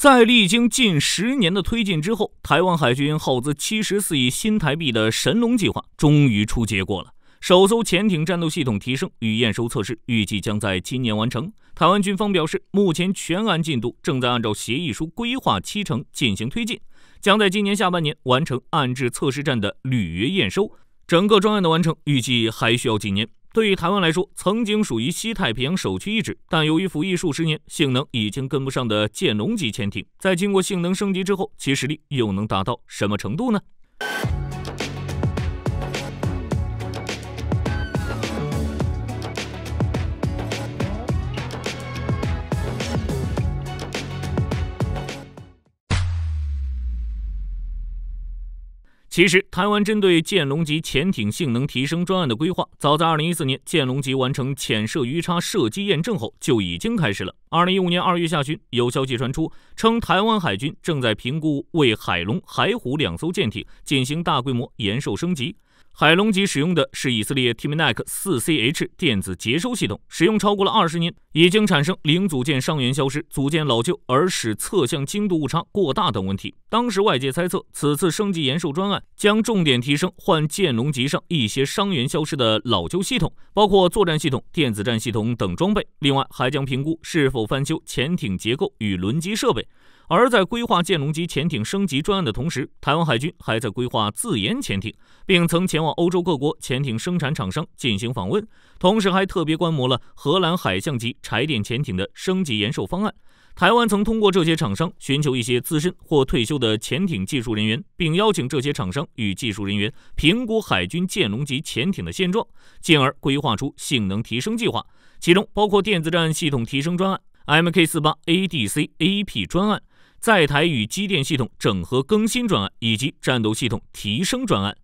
在历经近十年的推进之后，台湾海军耗资七十四亿新台币的“神龙计划”终于出结果了。首艘潜艇战斗系统提升与验收测试预计将在今年完成。台湾军方表示，目前全案进度正在按照协议书规划七成进行推进，将在今年下半年完成暗制测试站的履约验收。整个专案的完成预计还需要几年。对于台湾来说，曾经属于西太平洋首屈一指，但由于服役数十年，性能已经跟不上的舰龙级潜艇，在经过性能升级之后，其实力又能达到什么程度呢？其实，台湾针对“剑龙级”潜艇性能提升专案的规划，早在2014年“剑龙级”完成潜射鱼叉射击验证后就已经开始了。2015年2月下旬，有消息传出称，台湾海军正在评估为“海龙”“海虎”两艘舰艇进行大规模延寿升级。海龙级使用的是以色列 TMIK 4CH 电子接收系统，使用超过了二十年，已经产生零组件伤员消失、组件老旧而使测向精度误差过大等问题。当时外界猜测，此次升级延寿专案将重点提升换舰龙级上一些伤员消失的老旧系统，包括作战系统、电子战系统等装备。另外，还将评估是否翻修潜艇结构与轮机设备。而在规划剑龙级潜艇升级专案的同时，台湾海军还在规划自研潜艇，并曾前往欧洲各国潜艇生产厂商进行访问，同时还特别观摩了荷兰海象级柴电潜艇的升级延寿方案。台湾曾通过这些厂商寻求一些资深或退休的潜艇技术人员，并邀请这些厂商与技术人员评估海军剑龙级潜艇的现状，进而规划出性能提升计划，其中包括电子战系统提升专案、Mk 四八 ADCAP 专案。在台与机电系统整合更新专案以及战斗系统提升专案，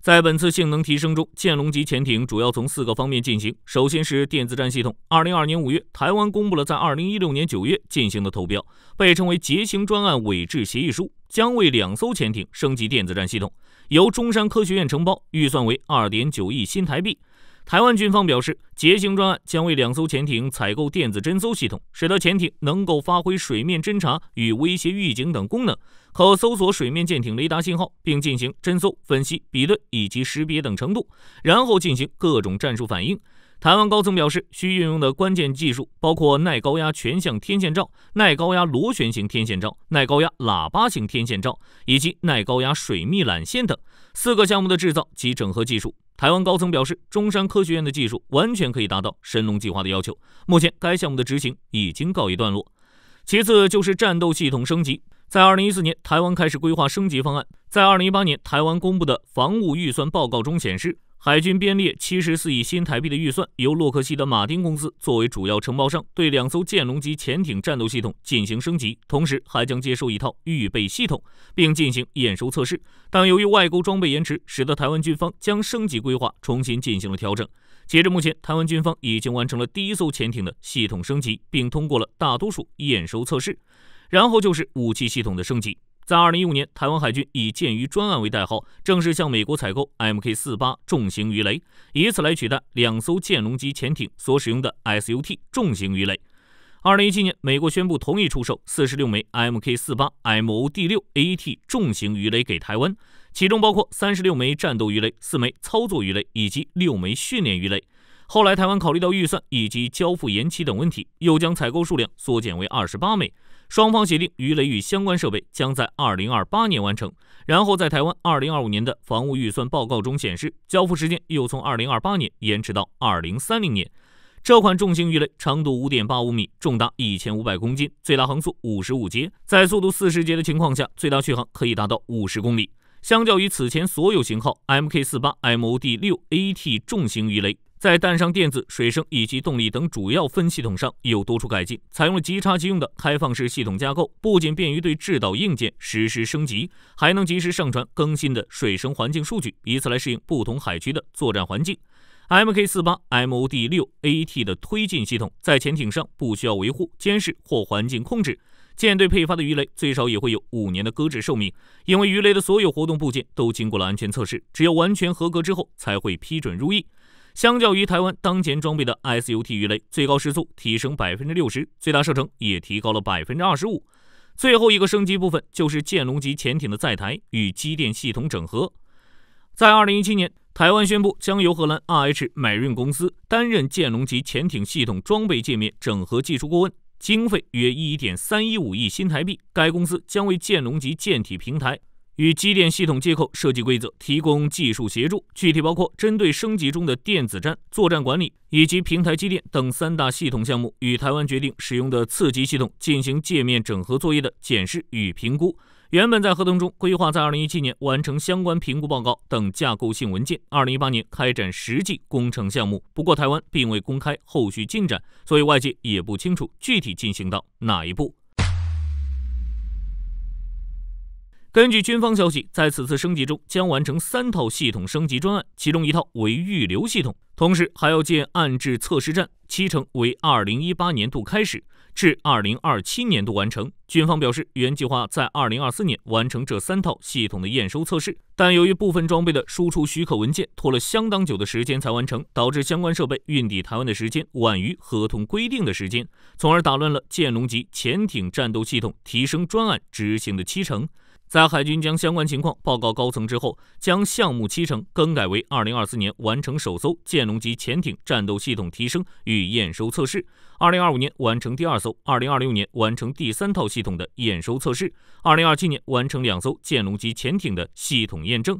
在本次性能提升中，剑龙级潜艇主要从四个方面进行。首先是电子战系统。二零二年五月，台湾公布了在二零一六年九月进行的投标，被称为“捷行专案”尾制协议书，将为两艘潜艇升级电子战系统，由中山科学院承包，预算为二点九亿新台币。台湾军方表示，捷行专案将为两艘潜艇采购电子侦搜系统，使得潜艇能够发挥水面侦察与威胁预警等功能，可搜索水面舰艇雷达信号，并进行侦搜分析、比对以及识别等程度，然后进行各种战术反应。台湾高层表示，需运用的关键技术包括耐高压全向天线罩、耐高压螺旋型天线罩、耐高压喇叭型天线罩以及耐高压水密缆线等四个项目的制造及整合技术。台湾高层表示，中山科学院的技术完全可以达到神龙计划的要求。目前该项目的执行已经告一段落。其次就是战斗系统升级，在二零一四年，台湾开始规划升级方案。在二零一八年，台湾公布的防务预算报告中显示。海军编列七十四亿新台币的预算，由洛克希德·马丁公司作为主要承包商，对两艘剑龙级潜艇战斗系统进行升级，同时还将接受一套预备系统，并进行验收测试。但由于外购装备延迟，使得台湾军方将升级规划重新进行了调整。截至目前，台湾军方已经完成了第一艘潜艇的系统升级，并通过了大多数验收测试，然后就是武器系统的升级。在二零一五年，台湾海军以“剑鱼专案”为代号，正式向美国采购 Mk 四八重型鱼雷，以此来取代两艘“剑龙级”潜艇所使用的 SUT 重型鱼雷。二零一七年，美国宣布同意出售四十六枚 Mk 四八 MOD 六 AT 重型鱼雷给台湾，其中包括三十六枚战斗鱼雷、四枚操作鱼雷以及六枚训练鱼雷。后来，台湾考虑到预算以及交付延期等问题，又将采购数量缩减为二十八枚。双方协定鱼雷与相关设备将在二零二八年完成，然后在台湾二零二五年的防务预算报告中显示，交付时间又从二零二八年延迟到二零三零年。这款重型鱼雷长度五点八五米，重达一千五百公斤，最大航速五十五节，在速度四十节的情况下，最大续航可以达到五十公里。相较于此前所有型号，Mk 四八 MOD 六 AT 重型鱼雷。在弹上电子、水声以及动力等主要分系统上有多处改进，采用了即插即用的开放式系统架构，不仅便于对制导硬件实施升级，还能及时上传更新的水声环境数据，以此来适应不同海区的作战环境。Mk 四八 MOD 六 AT 的推进系统在潜艇上不需要维护、监视或环境控制。舰队配发的鱼雷最少也会有五年的搁置寿命，因为鱼雷的所有活动部件都经过了安全测试，只有完全合格之后才会批准入役。相较于台湾当前装备的 SUT 鱼雷，最高时速提升百分之六十，最大射程也提高了百分之二十五。最后一个升级部分就是剑龙级潜艇的载台与机电系统整合。在二零一七年，台湾宣布将由荷兰 R H 买润公司担任剑龙级潜艇系统装备界面整合技术顾问，经费约一点三一五亿新台币。该公司将为剑龙级舰体平台。与机电系统接口设计规则提供技术协助，具体包括针对升级中的电子战作战管理以及平台机电等三大系统项目与台湾决定使用的次级系统进行界面整合作业的检视与评估。原本在合同中规划在2017年完成相关评估报告等架构性文件，2018年开展实际工程项目。不过，台湾并未公开后续进展，所以外界也不清楚具体进行到哪一步。根据军方消息，在此次升级中将完成三套系统升级专案，其中一套为预留系统，同时还要建暗置测试站，七成为二零一八年度开始至二零二七年度完成。军方表示，原计划在二零二四年完成这三套系统的验收测试，但由于部分装备的输出许可文件拖了相当久的时间才完成，导致相关设备运抵台湾的时间晚于合同规定的时间，从而打乱了剑龙级潜艇战斗系统提升专案执行的七成。在海军将相关情况报告高层之后，将项目七成更改为：二零二四年完成首艘舰龙级潜艇战斗系统提升与验收测试；二零二五年完成第二艘；二零二六年完成第三套系统的验收测试；二零二七年完成两艘舰龙级潜艇的系统验证。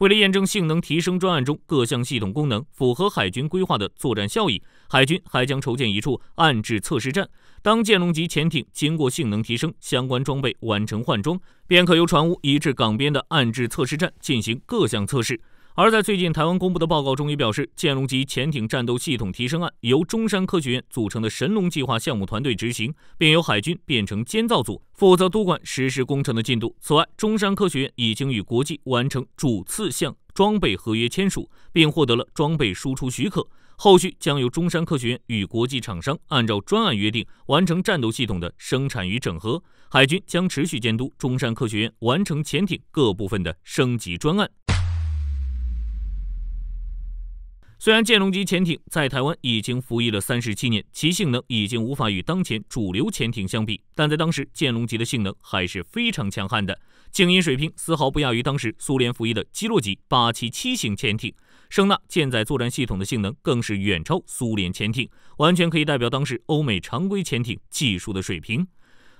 为了验证性能提升专案中各项系统功能符合海军规划的作战效益，海军还将筹建一处暗置测试站。当剑龙级潜艇经过性能提升，相关装备完成换装，便可由船坞移至港边的岸置测试站进行各项测试。而在最近台湾公布的报告中也表示，剑龙级潜艇战斗系统提升案由中山科学院组成的神龙计划项目团队执行，并由海军变成监造组负责督管实施工程的进度。此外，中山科学院已经与国际完成主次项装备合约签署，并获得了装备输出许可。后续将由中山科学院与国际厂商按照专案约定完成战斗系统的生产与整合。海军将持续监督中山科学院完成潜艇各部分的升级专案。虽然剑龙级潜艇在台湾已经服役了三十七年，其性能已经无法与当前主流潜艇相比，但在当时，剑龙级的性能还是非常强悍的，静音水平丝毫不亚于当时苏联服役的基洛级八七七型潜艇。声呐舰载作战系统的性能更是远超苏联潜艇，完全可以代表当时欧美常规潜艇技术的水平。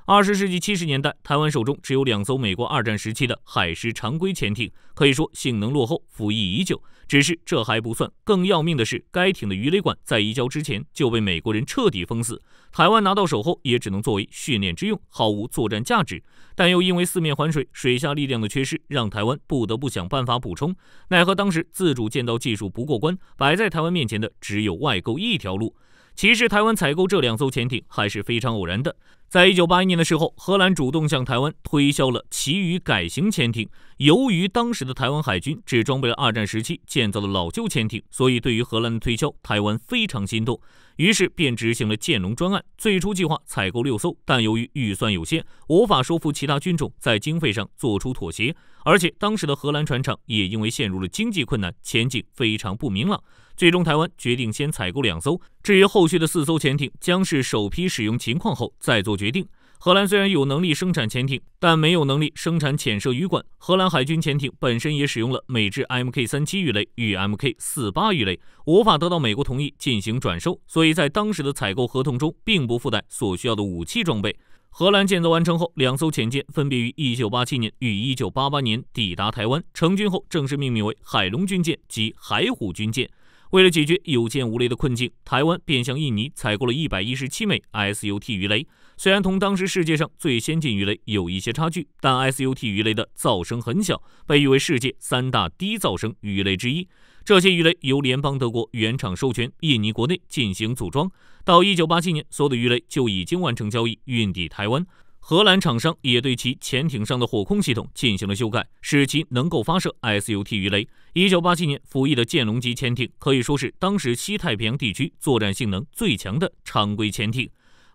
二十世纪七十年代，台湾手中只有两艘美国二战时期的海狮常规潜艇，可以说性能落后，服役已久。只是这还不算，更要命的是，该艇的鱼雷管在移交之前就被美国人彻底封死，台湾拿到手后也只能作为训练之用，毫无作战价值。但又因为四面环水，水下力量的缺失，让台湾不得不想办法补充。奈何当时自主建造技术不过关，摆在台湾面前的只有外购一条路。其实，台湾采购这两艘潜艇还是非常偶然的。在一九八一年的时候，荷兰主动向台湾推销了其余改型潜艇。由于当时的台湾海军只装备了二战时期建造的老旧潜艇，所以对于荷兰的推销，台湾非常心动，于是便执行了“剑龙”专案。最初计划采购六艘，但由于预算有限，无法说服其他军种在经费上做出妥协，而且当时的荷兰船厂也因为陷入了经济困难，前景非常不明朗。最终，台湾决定先采购两艘，至于后续的四艘潜艇，将是首批使用情况后再做决定。荷兰虽然有能力生产潜艇，但没有能力生产潜射鱼管。荷兰海军潜艇本身也使用了美制 Mk 三七鱼雷与 Mk 四八鱼雷，无法得到美国同意进行转售，所以在当时的采购合同中并不附带所需要的武器装备。荷兰建造完成后，两艘潜舰分别于1987年与1988年抵达台湾，成军后正式命名为“海龙”军舰及“海虎”军舰。为了解决有舰无雷的困境，台湾便向印尼采购了一百一十七枚 SUT 鱼雷。虽然同当时世界上最先进鱼雷有一些差距，但 SUT 鱼雷的噪声很小，被誉为世界三大低噪声鱼雷之一。这些鱼雷由联邦德国原厂授权印尼国内进行组装。到一九八七年，所有的鱼雷就已经完成交易，运抵台湾。荷兰厂商也对其潜艇上的火控系统进行了修改，使其能够发射 S U T 鱼雷。一九八七年服役的剑龙级潜艇可以说是当时西太平洋地区作战性能最强的常规潜艇。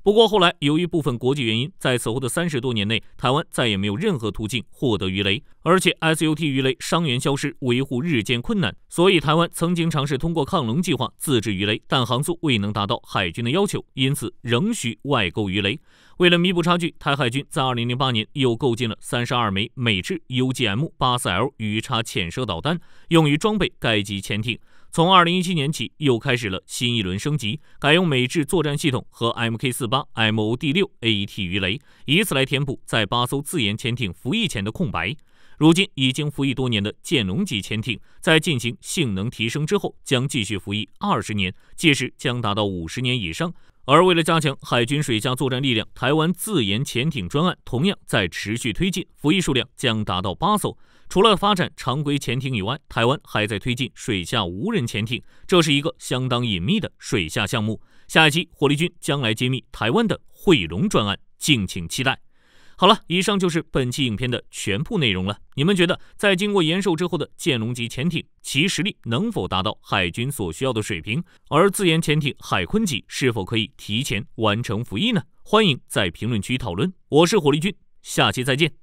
不过后来，由于部分国际原因，在此后的三十多年内，台湾再也没有任何途径获得鱼雷，而且 S U T 鱼雷伤员消失，维护日渐困难，所以台湾曾经尝试通过“抗龙计划”自制鱼雷，但航速未能达到海军的要求，因此仍需外购鱼雷。为了弥补差距，台海军在二零零八年又购进了三十二枚美制 U G M 八四 L 鱼叉潜射导弹，用于装备该级潜艇。从二零一七年起，又开始了新一轮升级，改用美制作战系统和 MK 四八 MOD 六 AET 鱼雷，以此来填补在八艘自研潜艇服役前的空白。如今已经服役多年的剑龙级潜艇，在进行性能提升之后，将继续服役二十年，届时将达到五十年以上。而为了加强海军水下作战力量，台湾自研潜艇专案同样在持续推进，服役数量将达到八艘。除了发展常规潜艇以外，台湾还在推进水下无人潜艇，这是一个相当隐秘的水下项目。下一期火力军将来揭秘台湾的“惠龙”专案，敬请期待。好了，以上就是本期影片的全部内容了。你们觉得，在经过延寿之后的剑龙级潜艇，其实力能否达到海军所需要的水平？而自研潜艇海鲲级是否可以提前完成服役呢？欢迎在评论区讨论。我是火力军，下期再见。